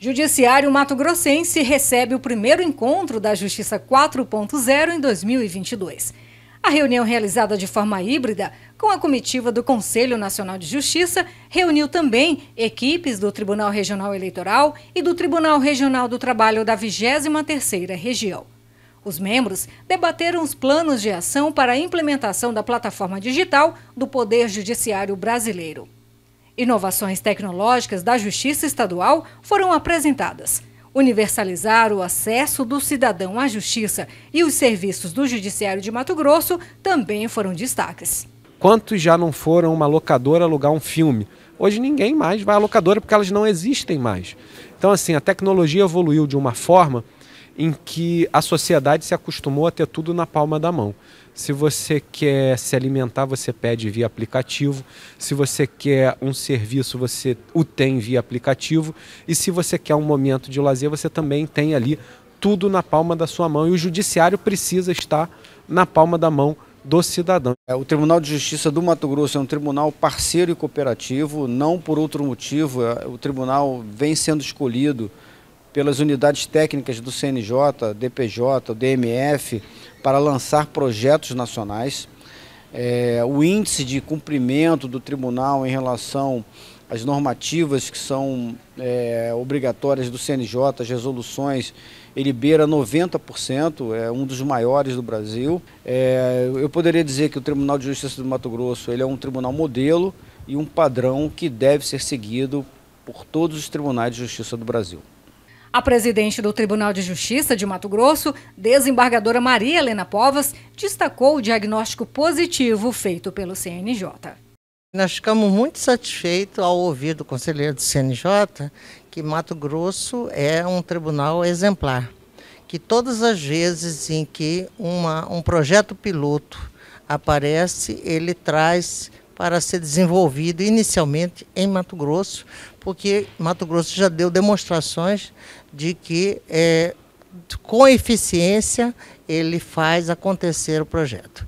Judiciário Mato Grossense recebe o primeiro encontro da Justiça 4.0 em 2022. A reunião realizada de forma híbrida com a comitiva do Conselho Nacional de Justiça reuniu também equipes do Tribunal Regional Eleitoral e do Tribunal Regional do Trabalho da 23ª Região. Os membros debateram os planos de ação para a implementação da plataforma digital do Poder Judiciário Brasileiro. Inovações tecnológicas da Justiça Estadual foram apresentadas. Universalizar o acesso do cidadão à justiça e os serviços do Judiciário de Mato Grosso também foram destaques. Quantos já não foram uma locadora alugar um filme? Hoje ninguém mais vai à locadora porque elas não existem mais. Então, assim, a tecnologia evoluiu de uma forma em que a sociedade se acostumou a ter tudo na palma da mão. Se você quer se alimentar, você pede via aplicativo. Se você quer um serviço, você o tem via aplicativo. E se você quer um momento de lazer, você também tem ali tudo na palma da sua mão. E o judiciário precisa estar na palma da mão do cidadão. É, o Tribunal de Justiça do Mato Grosso é um tribunal parceiro e cooperativo, não por outro motivo. É, o tribunal vem sendo escolhido pelas unidades técnicas do CNJ, DPJ, DMF, para lançar projetos nacionais. É, o índice de cumprimento do tribunal em relação às normativas que são é, obrigatórias do CNJ, as resoluções, ele beira 90%, é um dos maiores do Brasil. É, eu poderia dizer que o Tribunal de Justiça do Mato Grosso ele é um tribunal modelo e um padrão que deve ser seguido por todos os tribunais de justiça do Brasil. A presidente do Tribunal de Justiça de Mato Grosso, desembargadora Maria Helena Povas, destacou o diagnóstico positivo feito pelo CNJ. Nós ficamos muito satisfeitos ao ouvir do conselheiro do CNJ que Mato Grosso é um tribunal exemplar, que todas as vezes em que uma, um projeto piloto aparece, ele traz para ser desenvolvido inicialmente em Mato Grosso, porque Mato Grosso já deu demonstrações de que é, com eficiência ele faz acontecer o projeto.